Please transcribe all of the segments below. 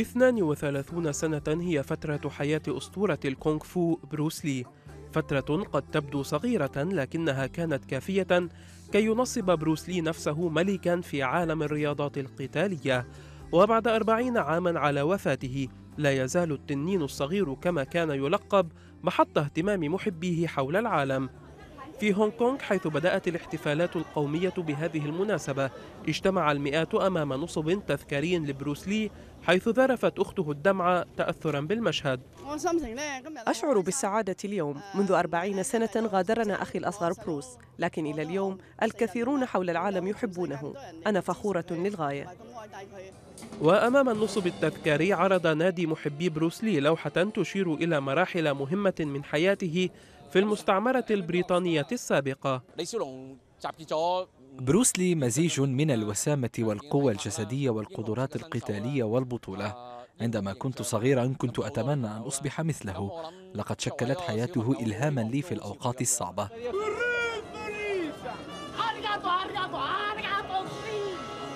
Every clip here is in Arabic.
32 سنة هي فترة حياة أسطورة الكونغ فو بروس لي فترة قد تبدو صغيرة لكنها كانت كافية كي ينصب بروس لي نفسه ملكا في عالم الرياضات القتالية وبعد أربعين عاما على وفاته لا يزال التنين الصغير كما كان يلقب محط اهتمام محبيه حول العالم في هونغ كونغ حيث بدأت الاحتفالات القومية بهذه المناسبة اجتمع المئات أمام نصب تذكاري لبروس لي حيث ذرفت أخته الدمع تأثرا بالمشهد أشعر بالسعادة اليوم منذ أربعين سنة غادرنا أخي الأصغر بروس لكن إلى اليوم الكثيرون حول العالم يحبونه أنا فخورة للغاية وأمام النصب التذكاري عرض نادي محبي بروسلي لوحة تشير إلى مراحل مهمة من حياته في المستعمرة البريطانية السابقة بروسلي مزيج من الوسامة والقوة الجسدية والقدرات القتالية والبطولة عندما كنت صغيرا كنت أتمنى أن أصبح مثله لقد شكلت حياته إلهاما لي في الأوقات الصعبة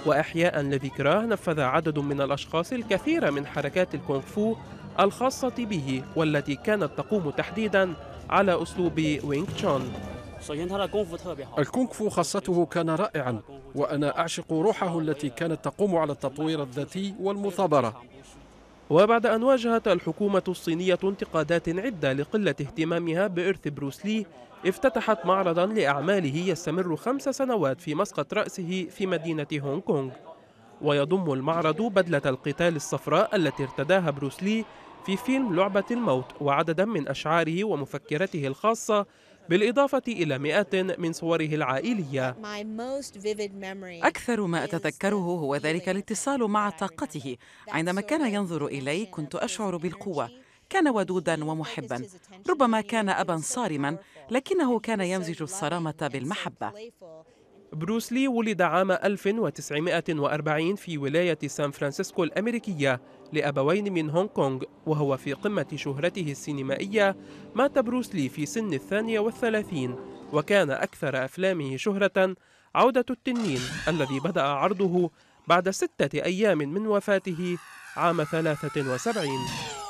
وإحياء لذكراه نفذ عدد من الأشخاص الكثير من حركات الكونغ فو الخاصة به والتي كانت تقوم تحديدا على أسلوب وينغ تشون الكونغ فو خاصته كان رائعا وأنا أعشق روحه التي كانت تقوم على التطوير الذاتي والمثابرة وبعد أن واجهت الحكومة الصينية انتقادات عدة لقلة اهتمامها بإرث بروسلي افتتحت معرضا لأعماله يستمر خمس سنوات في مسقط رأسه في مدينة هونغ كونغ ويضم المعرض بدلة القتال الصفراء التي ارتداها بروسلي في فيلم لعبة الموت وعددا من أشعاره ومفكرته الخاصة بالإضافة إلى مئات من صوره العائلية أكثر ما أتذكره هو ذلك الاتصال مع طاقته عندما كان ينظر إلي كنت أشعر بالقوة كان ودودا ومحبا ربما كان أبا صارما لكنه كان يمزج الصرامة بالمحبة بروس لي ولد عام 1940 في ولاية سان فرانسيسكو الأمريكية لأبوين من هونغ كونغ وهو في قمة شهرته السينمائية مات بروس لي في سن الثانية والثلاثين وكان أكثر أفلامه شهرة عودة التنين الذي بدأ عرضه بعد ستة أيام من وفاته عام 73